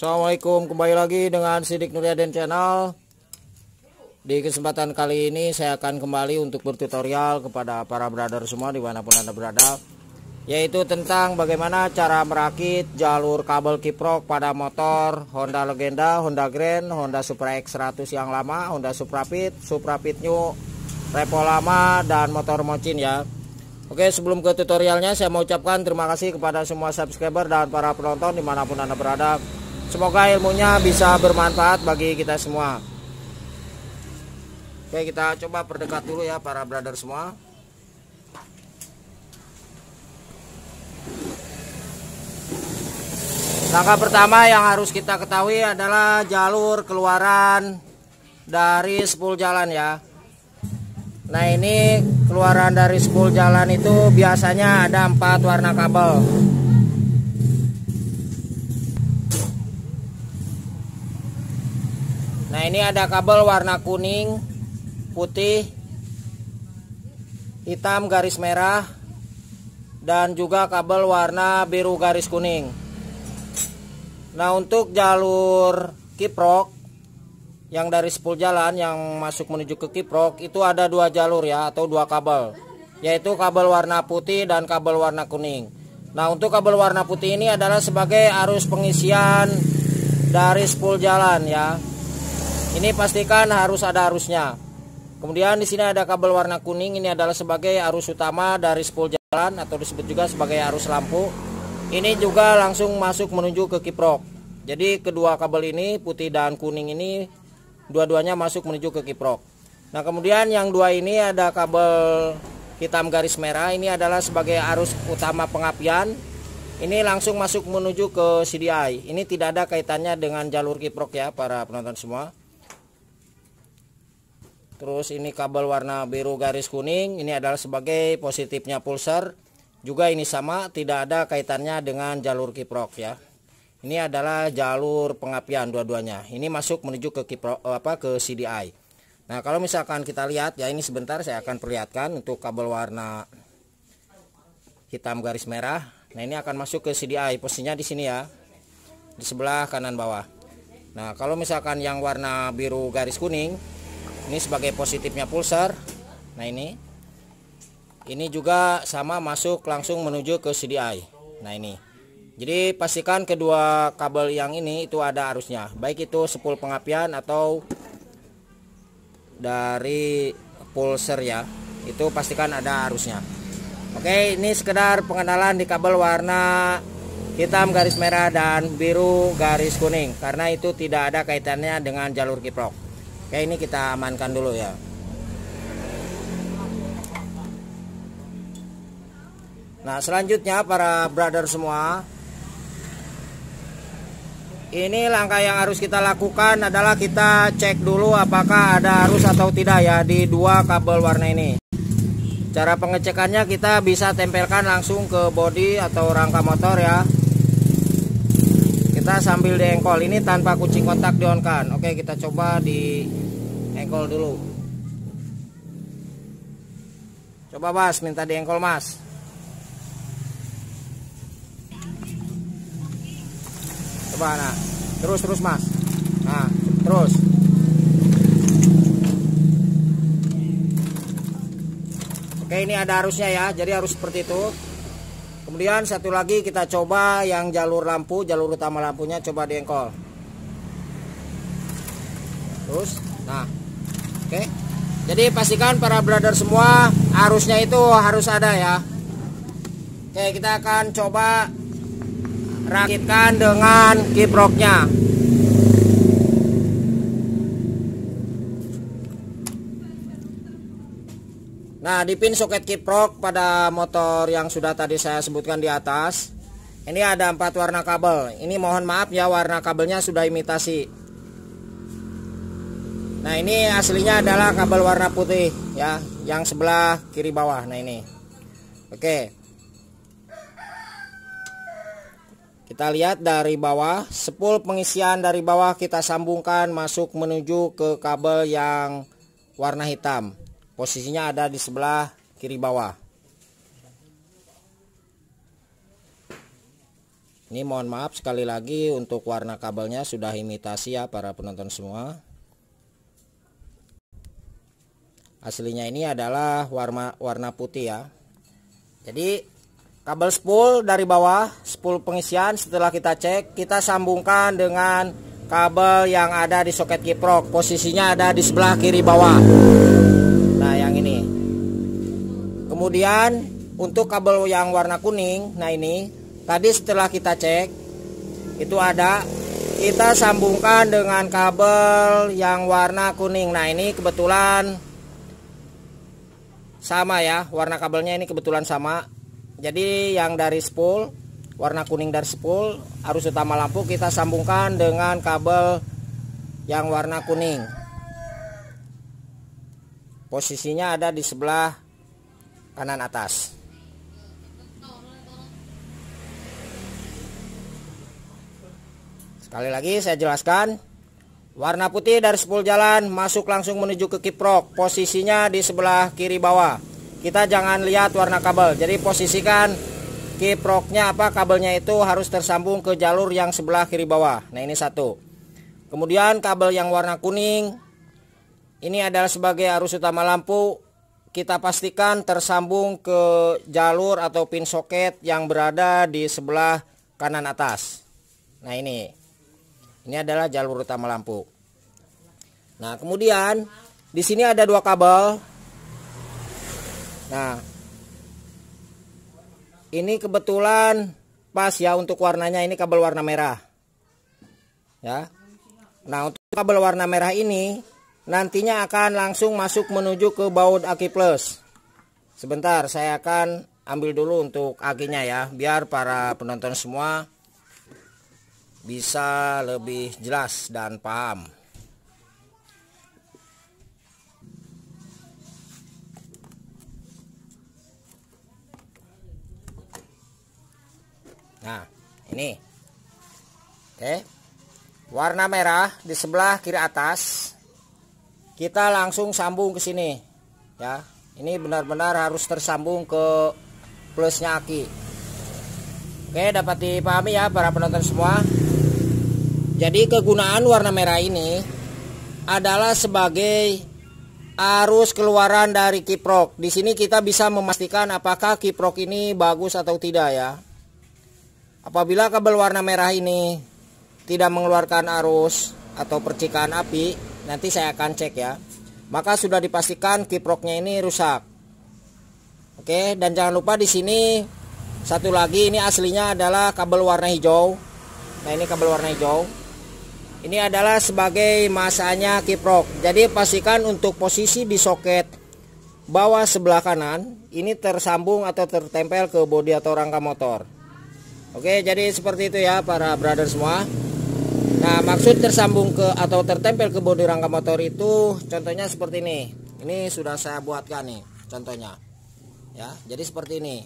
Assalamualaikum kembali lagi dengan Sidik Nuriaden Channel Di kesempatan kali ini saya akan kembali untuk bertutorial kepada para brother semua di dimanapun anda berada Yaitu tentang bagaimana cara merakit jalur kabel kiprok pada motor Honda Legenda, Honda Grand, Honda Supra X100 yang lama, Honda Supra Fit, Supra Fit New, Repo lama dan motor Mocin ya Oke sebelum ke tutorialnya saya mau ucapkan terima kasih kepada semua subscriber dan para penonton dimanapun anda berada Semoga ilmunya bisa bermanfaat bagi kita semua. Oke, kita coba perdekat dulu ya para brother semua. Langkah pertama yang harus kita ketahui adalah jalur keluaran dari 10 jalan ya. Nah, ini keluaran dari 10 jalan itu biasanya ada empat warna kabel. Nah ini ada kabel warna kuning, putih, hitam garis merah, dan juga kabel warna biru garis kuning. Nah untuk jalur kiprok yang dari sepul jalan yang masuk menuju ke kiprok itu ada dua jalur ya atau dua kabel yaitu kabel warna putih dan kabel warna kuning. Nah untuk kabel warna putih ini adalah sebagai arus pengisian dari sepul jalan ya ini pastikan harus ada arusnya. Kemudian di sini ada kabel warna kuning, ini adalah sebagai arus utama dari spool jalan atau disebut juga sebagai arus lampu. Ini juga langsung masuk menuju ke kiprok. Jadi kedua kabel ini putih dan kuning ini dua-duanya masuk menuju ke kiprok. Nah, kemudian yang dua ini ada kabel hitam garis merah, ini adalah sebagai arus utama pengapian. Ini langsung masuk menuju ke CDI. Ini tidak ada kaitannya dengan jalur kiprok ya para penonton semua. Terus ini kabel warna biru garis kuning, ini adalah sebagai positifnya pulser Juga ini sama, tidak ada kaitannya dengan jalur kiprok ya. Ini adalah jalur pengapian dua-duanya. Ini masuk menuju ke kiprok apa ke CDI. Nah, kalau misalkan kita lihat ya ini sebentar saya akan perlihatkan untuk kabel warna hitam garis merah. Nah, ini akan masuk ke CDI. Posisinya di sini ya. Di sebelah kanan bawah. Nah, kalau misalkan yang warna biru garis kuning ini sebagai positifnya pulsar nah ini ini juga sama masuk langsung menuju ke CDI nah ini jadi pastikan kedua kabel yang ini itu ada arusnya baik itu sepul pengapian atau dari pulser ya itu pastikan ada arusnya Oke ini sekedar pengenalan di kabel warna hitam garis merah dan biru garis kuning karena itu tidak ada kaitannya dengan jalur kiprok oke ini kita amankan dulu ya nah selanjutnya para brother semua ini langkah yang harus kita lakukan adalah kita cek dulu apakah ada arus atau tidak ya di dua kabel warna ini cara pengecekannya kita bisa tempelkan langsung ke body atau rangka motor ya kita sambil diengkol ini tanpa kucing kontak dionkan oke kita coba di engkol dulu coba mas minta diengkol mas coba nah terus terus mas nah terus oke ini ada arusnya ya jadi harus seperti itu kemudian satu lagi kita coba yang jalur lampu jalur utama lampunya coba diengkol terus nah oke okay. jadi pastikan para brother semua arusnya itu harus ada ya oke okay, kita akan coba rakitkan dengan kiproknya Nah di pin soket kiprok pada motor yang sudah tadi saya sebutkan di atas Ini ada empat warna kabel Ini mohon maaf ya warna kabelnya sudah imitasi Nah ini aslinya adalah kabel warna putih ya Yang sebelah kiri bawah nah ini Oke Kita lihat dari bawah Sepul pengisian dari bawah kita sambungkan masuk menuju ke kabel yang warna hitam posisinya ada di sebelah kiri bawah ini mohon maaf sekali lagi untuk warna kabelnya sudah imitasi ya para penonton semua aslinya ini adalah warna warna putih ya jadi kabel spool dari bawah spool pengisian setelah kita cek kita sambungkan dengan kabel yang ada di soket kiprok posisinya ada di sebelah kiri bawah kemudian untuk kabel yang warna kuning nah ini tadi setelah kita cek itu ada kita sambungkan dengan kabel yang warna kuning nah ini kebetulan sama ya warna kabelnya ini kebetulan sama jadi yang dari spool warna kuning dari spool arus utama lampu kita sambungkan dengan kabel yang warna kuning posisinya ada di sebelah kanan atas sekali lagi saya jelaskan warna putih dari 10 jalan masuk langsung menuju ke kiprok posisinya di sebelah kiri bawah kita jangan lihat warna kabel jadi posisikan kiproknya apa kabelnya itu harus tersambung ke jalur yang sebelah kiri bawah nah ini satu kemudian kabel yang warna kuning ini adalah sebagai arus utama lampu kita pastikan tersambung ke jalur atau pin soket yang berada di sebelah kanan atas. Nah ini, ini adalah jalur utama lampu. Nah kemudian di sini ada dua kabel. Nah ini kebetulan pas ya untuk warnanya ini kabel warna merah. Ya. Nah untuk kabel warna merah ini nantinya akan langsung masuk menuju ke baut aki plus sebentar saya akan ambil dulu untuk akinya ya biar para penonton semua bisa lebih jelas dan paham nah ini oke warna merah di sebelah kiri atas kita langsung sambung ke sini ya ini benar-benar harus tersambung ke plusnya aki oke dapat dipahami ya para penonton semua jadi kegunaan warna merah ini adalah sebagai arus keluaran dari kiprok di sini kita bisa memastikan apakah kiprok ini bagus atau tidak ya apabila kabel warna merah ini tidak mengeluarkan arus atau percikan api nanti saya akan cek ya maka sudah dipastikan kiproknya ini rusak Oke dan jangan lupa di sini satu lagi ini aslinya adalah kabel warna hijau nah ini kabel warna hijau ini adalah sebagai masanya kiprok jadi pastikan untuk posisi di soket bawah sebelah kanan ini tersambung atau tertempel ke bodi atau rangka motor Oke, jadi seperti itu ya para brother semua. Nah, maksud tersambung ke atau tertempel ke bodi rangka motor itu contohnya seperti ini. Ini sudah saya buatkan nih contohnya. Ya, jadi seperti ini.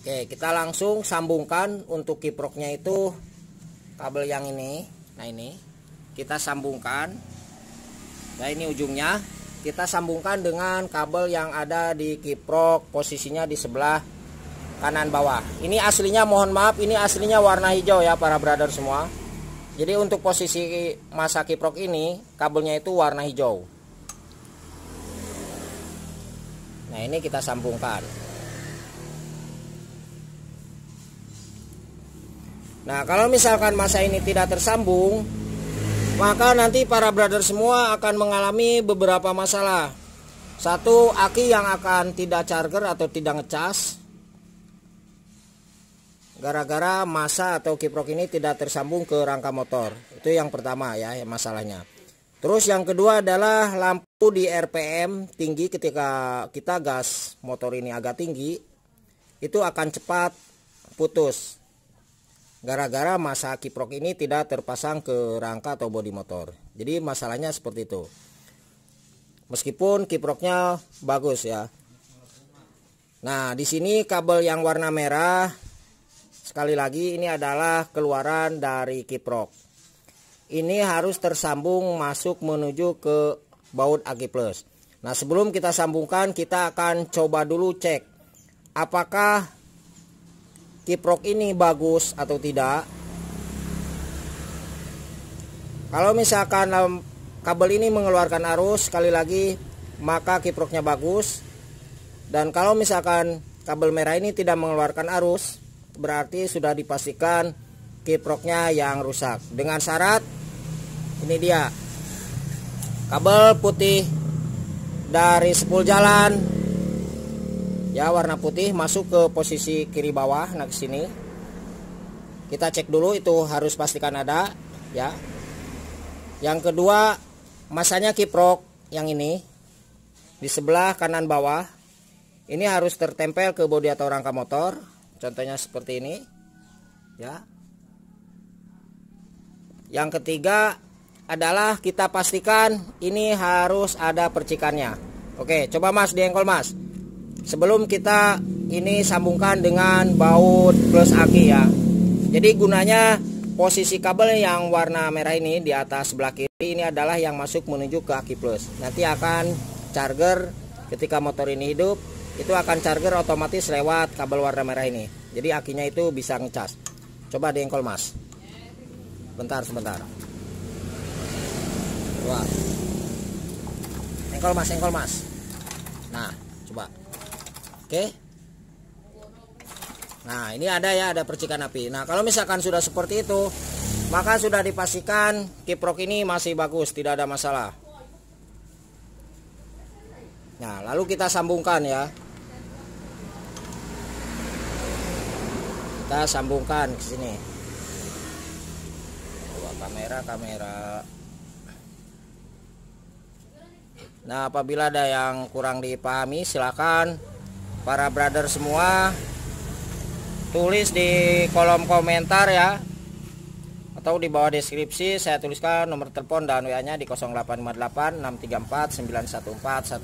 Oke, kita langsung sambungkan untuk kiproknya itu kabel yang ini. Nah, ini kita sambungkan. Nah, ini ujungnya kita sambungkan dengan kabel yang ada di kiprok posisinya di sebelah kanan bawah ini aslinya mohon maaf ini aslinya warna hijau ya para brother semua jadi untuk posisi masa kiprok ini kabelnya itu warna hijau nah ini kita sambungkan nah kalau misalkan masa ini tidak tersambung maka nanti para brother semua akan mengalami beberapa masalah satu aki yang akan tidak charger atau tidak ngecas gara-gara masa atau kiprok ini tidak tersambung ke rangka motor. Itu yang pertama ya masalahnya. Terus yang kedua adalah lampu di RPM tinggi ketika kita gas motor ini agak tinggi itu akan cepat putus. Gara-gara masa kiprok ini tidak terpasang ke rangka atau bodi motor. Jadi masalahnya seperti itu. Meskipun kiproknya bagus ya. Nah, di sini kabel yang warna merah Sekali lagi ini adalah keluaran dari kiprok. Ini harus tersambung masuk menuju ke baut AG+. Nah, sebelum kita sambungkan, kita akan coba dulu cek apakah kiprok ini bagus atau tidak. Kalau misalkan kabel ini mengeluarkan arus sekali lagi, maka kiproknya bagus. Dan kalau misalkan kabel merah ini tidak mengeluarkan arus, berarti sudah dipastikan kiproknya yang rusak dengan syarat ini dia kabel putih dari spool jalan ya warna putih masuk ke posisi kiri bawah nah sini kita cek dulu itu harus pastikan ada ya yang kedua masanya kiprok yang ini di sebelah kanan bawah ini harus tertempel ke bodi atau rangka motor contohnya seperti ini ya yang ketiga adalah kita pastikan ini harus ada percikannya oke coba mas diengkol mas sebelum kita ini sambungkan dengan baut plus aki ya jadi gunanya posisi kabel yang warna merah ini di atas sebelah kiri ini adalah yang masuk menuju ke aki plus nanti akan charger ketika motor ini hidup itu akan charger otomatis lewat kabel warna merah ini jadi akinya itu bisa ngecas coba diengkol mas bentar sebentar Wah. engkol mas engkol mas nah coba oke nah ini ada ya ada percikan api nah kalau misalkan sudah seperti itu maka sudah dipastikan kiprok ini masih bagus tidak ada masalah Nah, lalu kita sambungkan ya. kita sambungkan ke sini bawa kamera kamera nah apabila ada yang kurang dipahami silakan para brother semua tulis di kolom komentar ya atau di bawah deskripsi saya tuliskan nomor telepon dan WA-nya di 0858 634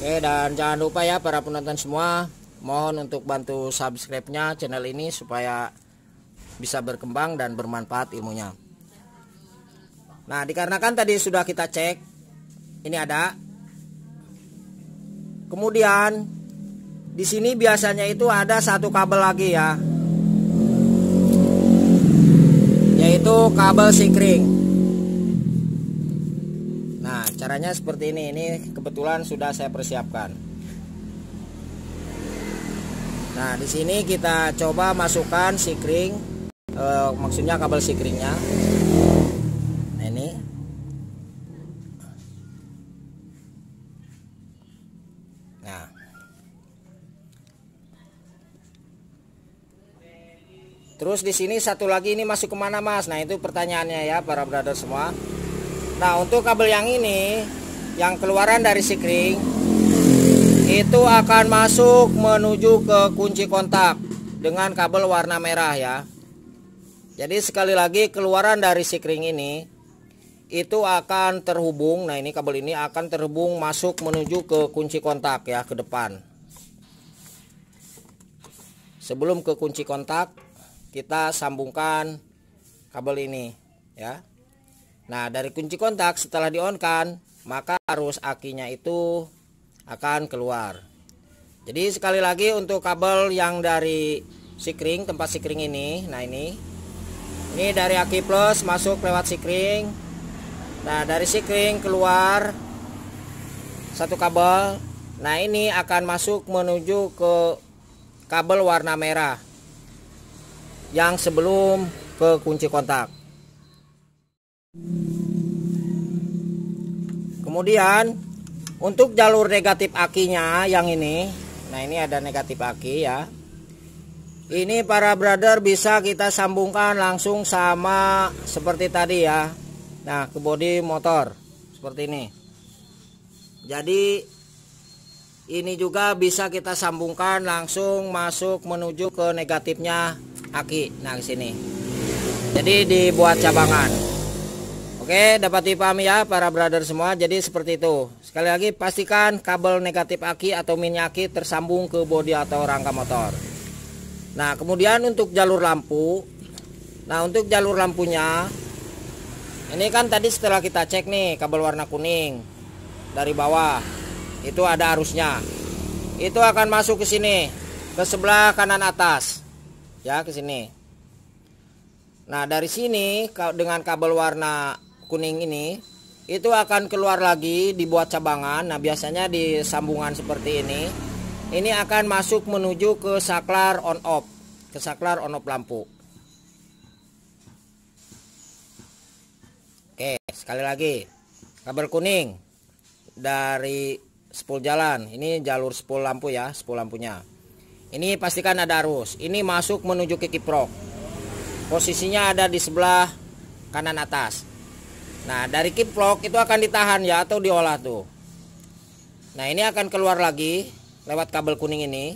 Oke dan jangan lupa ya para penonton semua mohon untuk bantu subscribe-nya channel ini supaya bisa berkembang dan bermanfaat ilmunya. Nah, dikarenakan tadi sudah kita cek, ini ada. Kemudian di sini biasanya itu ada satu kabel lagi ya. Yaitu kabel sinkring Nah, caranya seperti ini. Ini kebetulan sudah saya persiapkan. Nah, di sini kita coba masukkan sikring, e, maksudnya kabel sikringnya. Nah, ini. Nah. Terus di sini satu lagi ini masuk kemana mas? Nah itu pertanyaannya ya para brother semua. Nah untuk kabel yang ini yang keluaran dari sikring itu akan masuk menuju ke kunci kontak dengan kabel warna merah ya jadi sekali lagi keluaran dari sikring ini itu akan terhubung nah ini kabel ini akan terhubung masuk menuju ke kunci kontak ya ke depan sebelum ke kunci kontak kita sambungkan kabel ini ya nah dari kunci kontak setelah di on kan maka arus akinya itu akan keluar jadi sekali lagi untuk kabel yang dari sikring tempat sikring ini nah ini ini dari aki plus masuk lewat sikring nah dari sikring keluar satu kabel nah ini akan masuk menuju ke kabel warna merah yang sebelum ke kunci kontak kemudian untuk jalur negatif akinya yang ini nah ini ada negatif aki ya ini para brother bisa kita sambungkan langsung sama seperti tadi ya nah ke bodi motor seperti ini jadi ini juga bisa kita sambungkan langsung masuk menuju ke negatifnya aki nah di sini jadi dibuat cabangan Oke, dapat dipahami ya para brother semua. Jadi seperti itu. Sekali lagi pastikan kabel negatif aki atau mini aki tersambung ke bodi atau rangka motor. Nah, kemudian untuk jalur lampu. Nah, untuk jalur lampunya ini kan tadi setelah kita cek nih kabel warna kuning dari bawah. Itu ada arusnya. Itu akan masuk ke sini, ke sebelah kanan atas. Ya, ke sini. Nah, dari sini dengan kabel warna kuning ini itu akan keluar lagi dibuat cabangan nah biasanya di sambungan seperti ini ini akan masuk menuju ke saklar on off ke saklar on off lampu oke sekali lagi kabel kuning dari spool jalan ini jalur spool lampu ya spool lampunya ini pastikan ada arus ini masuk menuju ke kiprok posisinya ada di sebelah kanan atas Nah dari kiplok itu akan ditahan ya atau diolah tuh. Nah ini akan keluar lagi lewat kabel kuning ini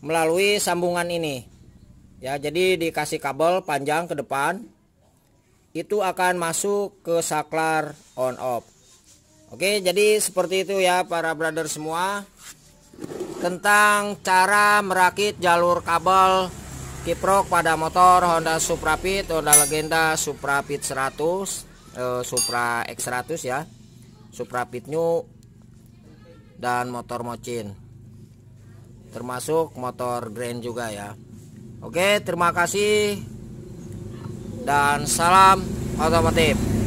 melalui sambungan ini. Ya jadi dikasih kabel panjang ke depan itu akan masuk ke saklar on off. Oke jadi seperti itu ya para brother semua tentang cara merakit jalur kabel kiprok pada motor Honda Supra Suprafit Honda Legenda Fit 100 Eh, Supra X100 ya Supra Pit new dan motor Mocin termasuk motor Grand juga ya Oke terima kasih dan salam otomotif